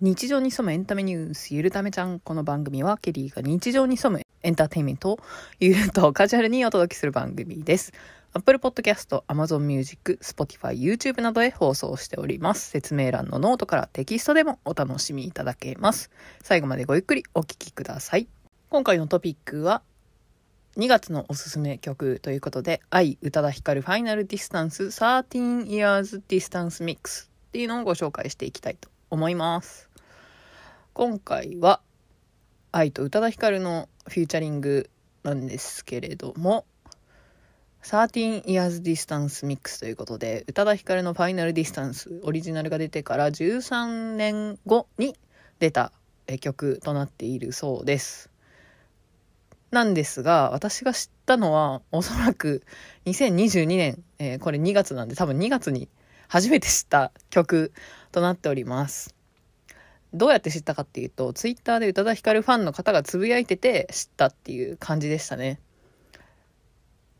日常に潜むエンタメニュースゆるためちゃんこの番組はケリーが日常に潜むエンターテインメントをゆるとカジュアルにお届けする番組です Apple Podcast、Amazon Music、Spotify、YouTube などへ放送しております説明欄のノートからテキストでもお楽しみいただけます最後までごゆっくりお聴きください今回のトピックは2月のおすすめ曲ということで愛宇多田ヒカルファイナルディスタンス13 years distance mix っていうのをご紹介していきたいと思います今回は愛と宇多田ヒカルのフューチャリングなんですけれども13 years distance mix ということで宇多田ヒカルのファイナルディスタンスオリジナルが出てから13年後に出た曲となっているそうですなんですが私が知ったのはおそらく2022年、えー、これ2月なんで多分2月に初めて知った曲となっておりますどうやって知ったかっていうと、ツイッターで宇多田ヒカルファンの方がつぶやいてて知ったっていう感じでしたね。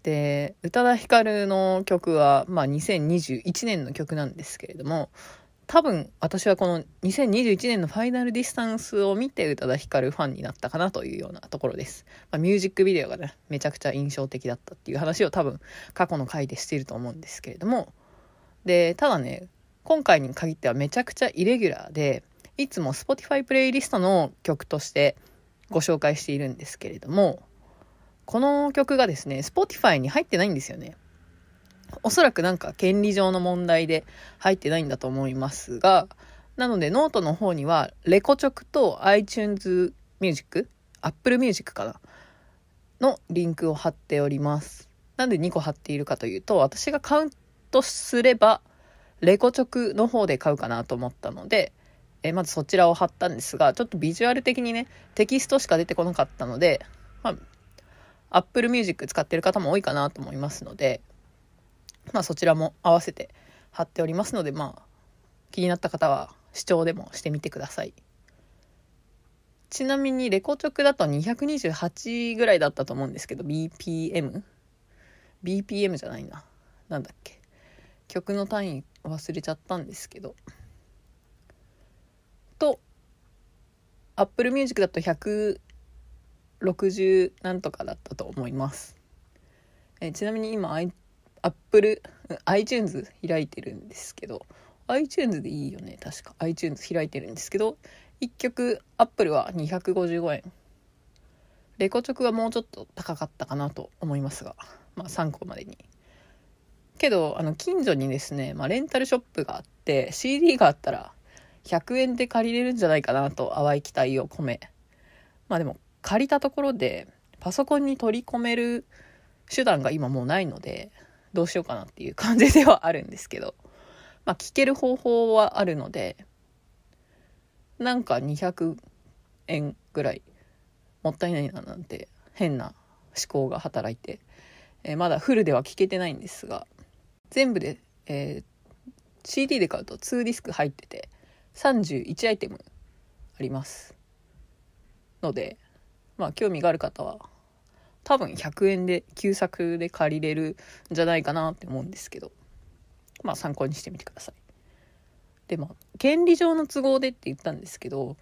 で、宇多田ヒカルの曲は、まあ2021年の曲なんですけれども、多分私はこの2021年のファイナルディスタンスを見て宇多田ヒカルファンになったかなというようなところです。まあ、ミュージックビデオがね、めちゃくちゃ印象的だったっていう話を多分過去の回でしていると思うんですけれども、で、ただね、今回に限ってはめちゃくちゃイレギュラーで、いつも Spotify プレイリストの曲としてご紹介しているんですけれども、この曲がですね、Spotify に入ってないんですよね。おそらくなんか権利上の問題で入ってないんだと思いますが、なのでノートの方には、レコチョクと iTunes Music、Apple Music かな、のリンクを貼っております。なんで2個貼っているかというと、私がカウントすれば、レコチョクの方で買うかなと思ったので、えまずそちらを貼ったんですが、ちょっとビジュアル的にね、テキストしか出てこなかったので、まあ、Apple Music 使ってる方も多いかなと思いますので、まあ、そちらも合わせて貼っておりますので、まあ、気になった方は視聴でもしてみてください。ちなみにレコチョクだと228ぐらいだったと思うんですけど BPM?BPM BPM じゃないな。なんだっけ。曲の単位忘れちゃったんですけど。と Apple Music だと160なんとかだったと思います、えちなみに今 I Apple iTunes 開いてるんですけど iTunes でいいよね確か iTunes 開いてるんですけど1曲 Apple は255円レコチョクはもうちょっと高かったかなと思いますが、まあ、参考までにけどあの近所にですね、まあ、レンタルショップがあって CD があったら100円で借りれるんじゃないかなと淡い期待を込めまあでも借りたところでパソコンに取り込める手段が今もうないのでどうしようかなっていう感じではあるんですけどまあ聞ける方法はあるのでなんか200円ぐらいもったいないななんて変な思考が働いて、えー、まだフルでは聞けてないんですが全部で、えー、CD で買うと2ディスク入ってて31アイテムありますのでまあ興味がある方は多分100円で旧作で借りれるんじゃないかなって思うんですけどまあ参考にしてみてください。でも権利上の都合でって言ったんですけど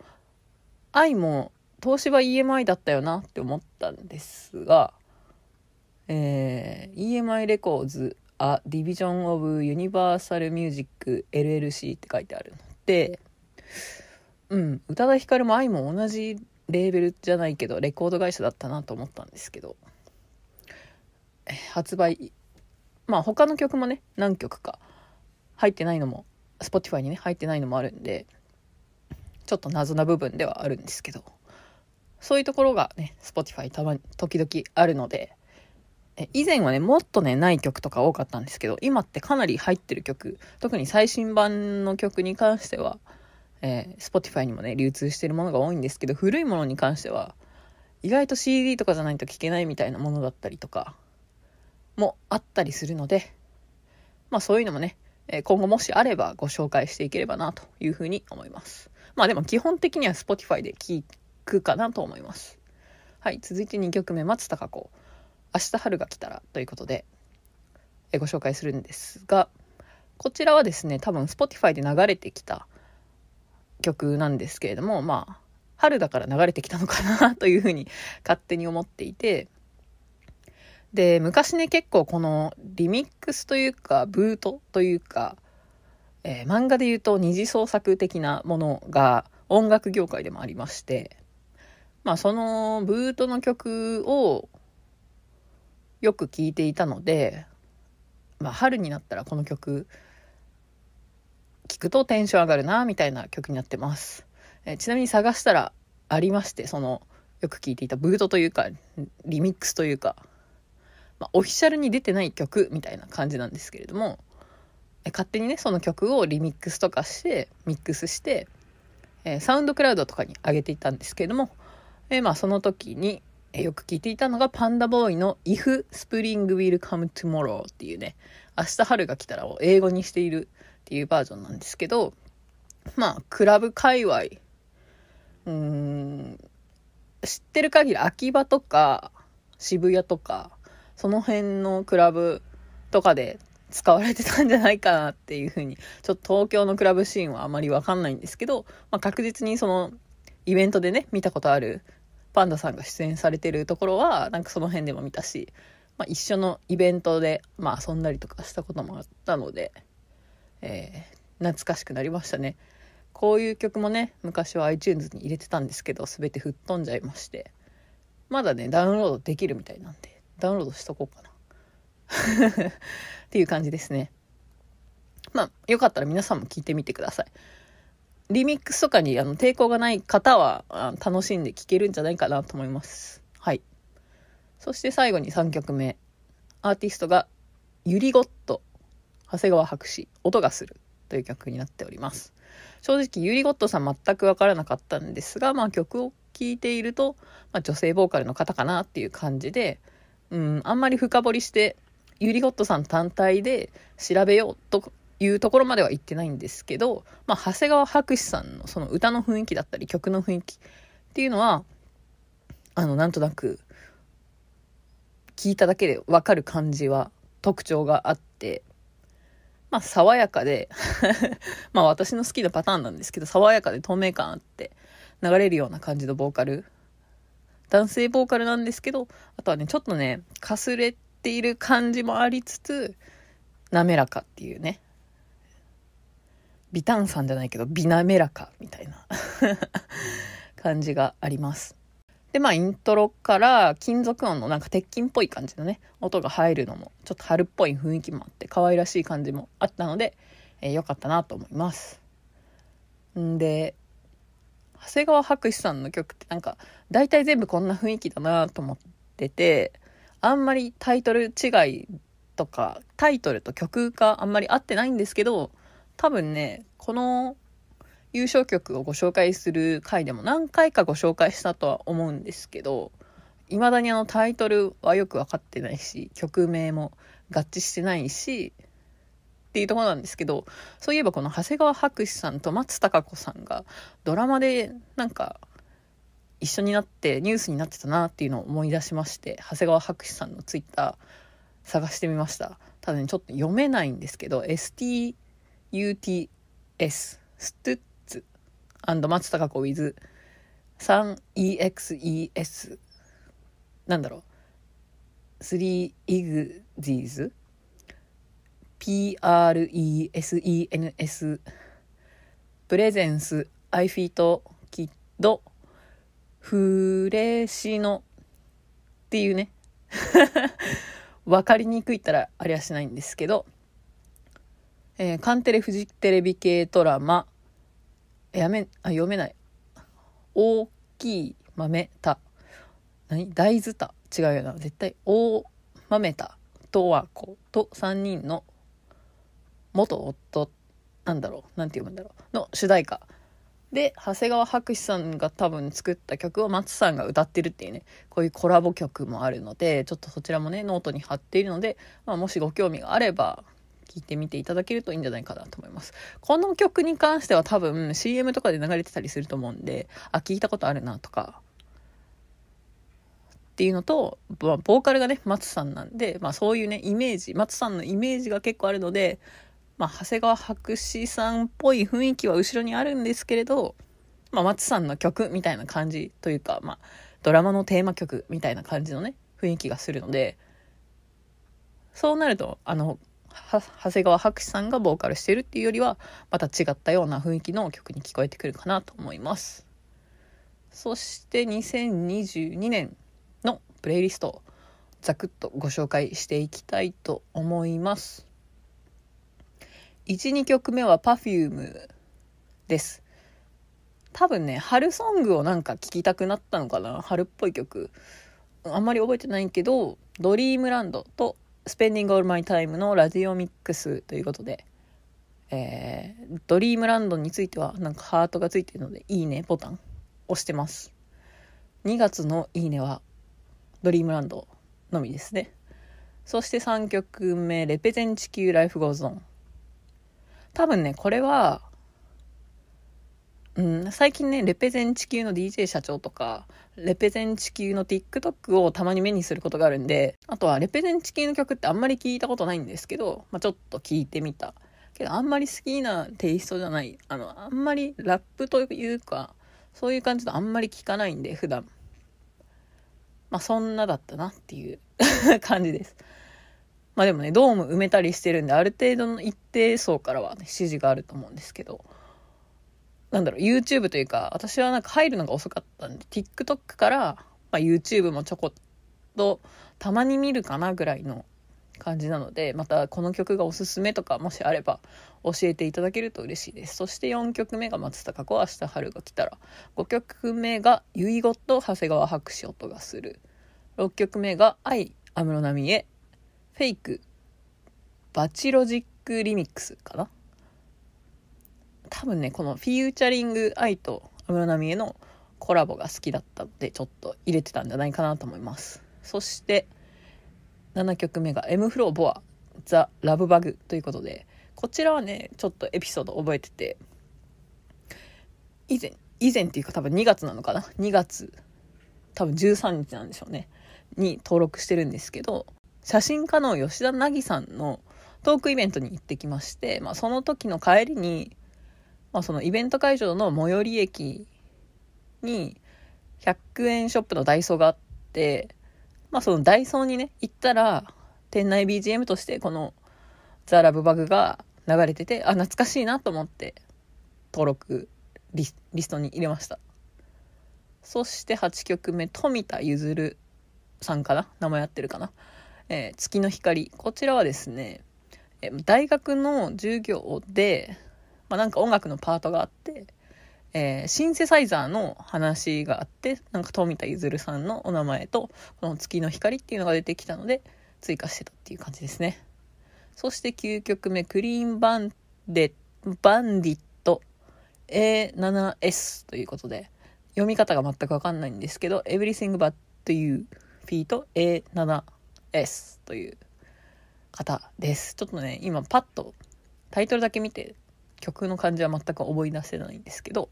愛も東芝 EMI だったよなって思ったんですが、えー、EMI レコーズ A Division of Universal Music LLC って書いてあるのでうん、宇多田ヒカルも愛も同じレーベルじゃないけど、レコード会社だったなと思ったんですけど、発売、まあ他の曲もね、何曲か入ってないのも、Spotify にね、入ってないのもあるんで、ちょっと謎な部分ではあるんですけど、そういうところがね、Spotify たまに、時々あるので、以前はね、もっとね、ない曲とか多かったんですけど、今ってかなり入ってる曲、特に最新版の曲に関しては、えー、Spotify にもね流通してるものが多いんですけど古いものに関しては意外と CD とかじゃないと聴けないみたいなものだったりとかもあったりするのでまあそういうのもね今後もしあればご紹介していければなというふうに思います。まあでも基本的には Spotify で聴くかなと思います。はい、続いて2曲目、松たか子。明日春が来たらということでえご紹介するんですが、こちらはですね、多分 Spotify で流れてきた曲なんですけれども、まあ、春だから流れてきたのかなというふうに勝手に思っていて、で、昔ね、結構このリミックスというか、ブートというか、えー、漫画で言うと二次創作的なものが音楽業界でもありまして、まあ、そのブートの曲をよく聴いていたので、まあ、春になったらこの曲聴くとテンション上がるなみたいな曲になってます、えちなみに探したらありましてそのよく聴いていたブートというかリミックスというか、まあ、オフィシャルに出てない曲みたいな感じなんですけれども、え勝手にねその曲をリミックスとかしてミックスして、えサウンドクラウドとかに上げていたんですけれども、えまあ、その時によく聞いていたのがパンダボーイの If Spring Will Come Tomorrow っていうね、明日春が来たらを英語にしているっていうバージョンなんですけど、まあ、クラブ界隈、うん、知ってる限り秋葉とか渋谷とか、その辺のクラブとかで使われてたんじゃないかなっていうふうに、ちょっと東京のクラブシーンはあまりわかんないんですけど、まあ、確実にそのイベントでね、見たことあるパンダさんが出演されてるところは、なんかその辺でも見たし、まあ、一緒のイベントで、まあ、遊んだりとかしたこともあったので、えー、懐かしくなりましたねこういう曲もね昔は iTunes に入れてたんですけど全て吹っ飛んじゃいましてまだねダウンロードできるみたいなんでダウンロードしとこうかな っていう感じですねまあよかったら皆さんも聞いてみてくださいリミックスとかにあの抵抗がない方は楽しんで聴けるんじゃないかなと思いますはいそして最後に3曲目アーティストがユリゴット長谷川博士、音がするという曲になっております。正直、ユリゴットさん全く分からなかったんですが、まあ曲を聴いていると、まあ、女性ボーカルの方かなっていう感じで、うん、あんまり深掘りして、ユリゴットさん単体で調べようというところまでは言ってないんですけど、まあ、長谷川博士さんのその歌の雰囲気だったり曲の雰囲気っていうのは、あの、なんとなく、聞いただけでわかる感じは特徴があって、まあ、爽やかで まあ私の好きなパターンなんですけど、爽やかで透明感あって、流れるような感じのボーカル。男性ボーカルなんですけど、あとはね、ちょっとね、かすれている感じもありつつ、滑らかっていうね。微炭酸じゃないけど、美滑らかみたいな 感じがあります。で、まあ、イントロから金属音のなんか鉄筋っぽい感じのね、音が入るのも、ちょっと春っぽい雰囲気もあって、可愛らしい感じもあったので、えー、よかったなと思います。んで、長谷川博士さんの曲ってなんか、大体全部こんな雰囲気だなと思ってて、あんまりタイトル違いとか、タイトルと曲があんまり合ってないんですけど、多分ね、この優勝曲をご紹介する回でも何回かご紹介したとは思うんですけど、未だにあのタイトルはよくわかってないし、曲名も合致してないし、っていうところなんですけど、そういえばこの長谷川博士さんと松たか子さんがドラマでなんか一緒になってニュースになってたなっていうのを思い出しまして、長谷川博士さんのツイッター探してみました。ただね、ちょっと読めないんですけど、STUTS、ストゥッ松たか子 with 3EXES なんだろう 3EXES PRESENS プレゼンスアイフィートキッドフレシノっていうね分 かりにくいったらありゃしないんですけど、えー、カンテレフジテレビ系ドラマやめ、あ、読めない。大きい豆た。何大豆た。違うよな。絶対、大豆た。とは子と3人の元夫、なんだろう。なんて読むんだろう。の主題歌。で長谷川博士さんが多分作った曲を松さんが歌ってるっていうねこういうコラボ曲もあるのでちょっとそちらもねノートに貼っているので、まあ、もしご興味があれば聞いてみていただけるといいんじゃないかなと思います。この曲に関しては多分 CM とかで流れてたりすると思うんで、あ、聞いたことあるなとか、っていうのと、まあ、ボーカルがね、松さんなんで、まあそういうね、イメージ、松さんのイメージが結構あるので、まあ長谷川博士さんっぽい雰囲気は後ろにあるんですけれど、まあ松さんの曲みたいな感じというか、まあドラマのテーマ曲みたいな感じのね、雰囲気がするので、そうなると、あの、長谷川博士さんがボーカルしてるっていうよりはまた違ったような雰囲気の曲に聞こえてくるかなと思いますそして2022年のプレイリストをざくっとご紹介していきたいと思います12曲目は Perfume です多分ね春ソングをなんか聴きたくなったのかな春っぽい曲あんまり覚えてないけど「ドリームランド」とスペンディングオールマイタイムのラジオミックスということで、えー、ドリームランドについてはなんかハートがついてるので、いいねボタン押してます。2月のいいねは、ドリームランドのみですね。そして3曲目、レペゼン地球ライフゴーゾン。多分ね、これは、うん、最近ね、レペゼン地球の DJ 社長とか、レペゼン地球の TikTok をたまに目にすることがあるんで、あとはレペゼン地球の曲ってあんまり聞いたことないんですけど、まあ、ちょっと聞いてみた。けどあんまり好きなテイストじゃない。あの、あんまりラップというか、そういう感じとあんまり聞かないんで、普段。まあ、そんなだったなっていう 感じです。まあでもね、ドーム埋めたりしてるんで、ある程度の一定層からは、ね、支持があると思うんですけど。なんだろう、YouTube というか、私はなんか入るのが遅かったんで、TikTok から、まあ、YouTube もちょこっと、たまに見るかなぐらいの感じなので、またこの曲がおすすめとか、もしあれば教えていただけると嬉しいです。そして4曲目が松たか子、明日春が来たら。5曲目が遺言と長谷川博士音がする。6曲目が愛、安室奈美恵、フェイク、バチロジックリミックスかな。多分ねこのフィーチャリング愛と安室奈美恵のコラボが好きだったのでちょっと入れてたんじゃないかなと思いますそして7曲目が「M フローボアザ・ラブバグ」ということでこちらはねちょっとエピソード覚えてて以前以前っていうか多分2月なのかな2月多分13日なんでしょうねに登録してるんですけど写真家の吉田凪さんのトークイベントに行ってきまして、まあ、その時の帰りにまあ、そのイベント会場の最寄り駅に100円ショップのダイソーがあって、まあ、そのダイソーにね行ったら店内 BGM としてこの「ザ・ラブバグが流れててあ懐かしいなと思って登録リストに入れましたそして8曲目富田譲さんかな名前やってるかな、えー、月の光」こちらはですね大学の授業でまあ、なんか音楽のパートがあって、えー、シンセサイザーの話があって、なんか富田ゆさんのお名前と、この月の光っていうのが出てきたので、追加してたっていう感じですね。そして9曲目、クリーンバンデ、バンディット A7S ということで、読み方が全くわかんないんですけど、Everything But You Feet A7S という方です。ちょっとね、今パッとタイトルだけ見て曲の感じは全く思い出せないんですけど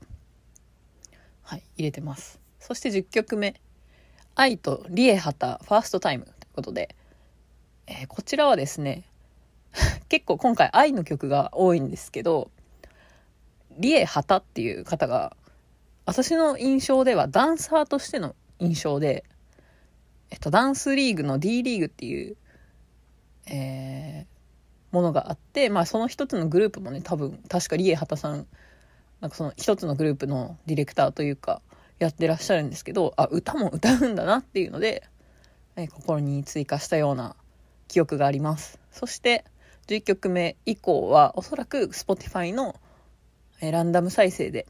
はい入れてますそして10曲目「愛とリエハタファーストタイム」ということで、えー、こちらはですね 結構今回愛の曲が多いんですけどリエハタっていう方が私の印象ではダンサーとしての印象で、えっと、ダンスリーグの D リーグっていう、えー、ものがあって、まあ、その一つのグループもね多分確かリエ・ハタさんなんかその一つのグループのディレクターというかやってらっしゃるんですけどあ歌も歌うんだなっていうので、え心に追加したような記憶がありますそして11曲目以降はおそらく Spotify の、えランダム再生で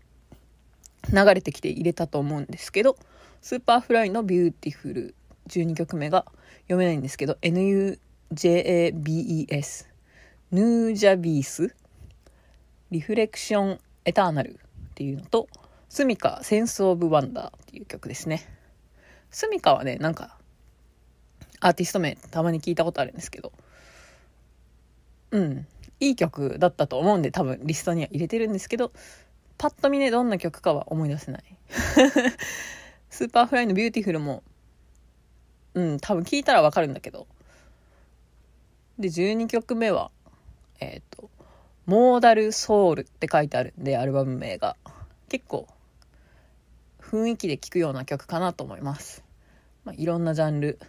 流れてきて入れたと思うんですけどスーパーフライの「ビューティフル」12曲目が読めないんですけど NUJABES ヌージャビース、リフレクション・エターナルっていうのと、スミカ・センス・オブ・ワンダーっていう曲ですね。スミカはね、なんか、アーティスト名たまに聞いたことあるんですけど、うん、いい曲だったと思うんで多分リストには入れてるんですけど、パッと見ね、どんな曲かは思い出せない。スーパーフライのビューティフルも、うん、多分聞いたらわかるんだけど。で、12曲目は、えっ、ー、と、モーダルソウルって書いてあるんで、アルバム名が。結構、雰囲気で聴くような曲かなと思います。まあ、いろんなジャンル。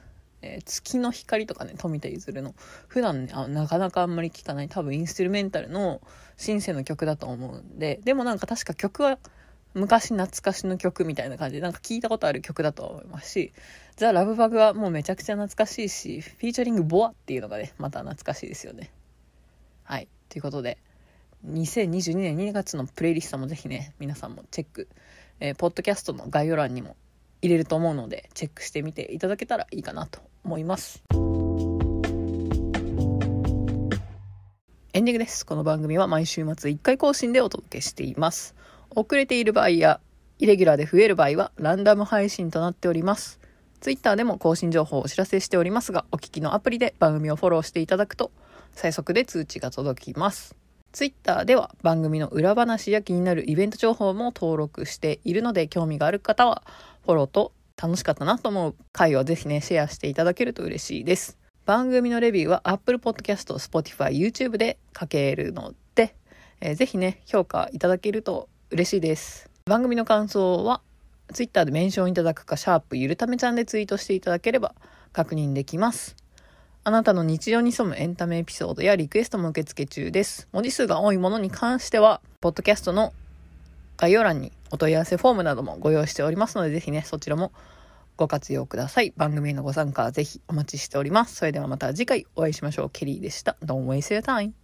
えー、月の光とかね、富田譲るの。普段ねあ、なかなかあんまり聴かない、多分インストゥルメンタルのシンセの曲だと思うんで、でもなんか確か曲は、昔懐かしの曲みたいな感じで、なんか聞いたことある曲だと思いますし、ザ・ラブバグはもうめちゃくちゃ懐かしいし、フィーチャリングボアっていうのがね、また懐かしいですよね。はい。ということで、2022年2月のプレイリストもぜひね、皆さんもチェック、えー、ポッドキャストの概要欄にも入れると思うので、チェックしてみていただけたらいいかなと思います。エンディングです。この番組は毎週末1回更新でお届けしています。遅れている場合や、イレギュラーで増える場合は、ランダム配信となっております。Twitter でも更新情報をお知らせしておりますが、お聞きのアプリで番組をフォローしていただくと、最速で通知が届きます。ツイッターでは番組の裏話や気になるイベント情報も登録しているので興味がある方はフォローと楽しかったなと思う回をぜひねシェアしていただけると嬉しいです。番組のレビューは Apple Podcast、Spotify、YouTube で書けるので、えー、ぜひね評価いただけると嬉しいです。番組の感想はツイッターでメンションいただくか、シャープゆるためちゃんでツイートしていただければ確認できます。あなたの日常に潜むエンタメエピソードやリクエストも受付中です。文字数が多いものに関しては、ポッドキャストの概要欄にお問い合わせフォームなどもご用意しておりますので、ぜひね、そちらもご活用ください。番組へのご参加はぜひお待ちしております。それではまた次回お会いしましょう。ケリーでした。Don't waste your time.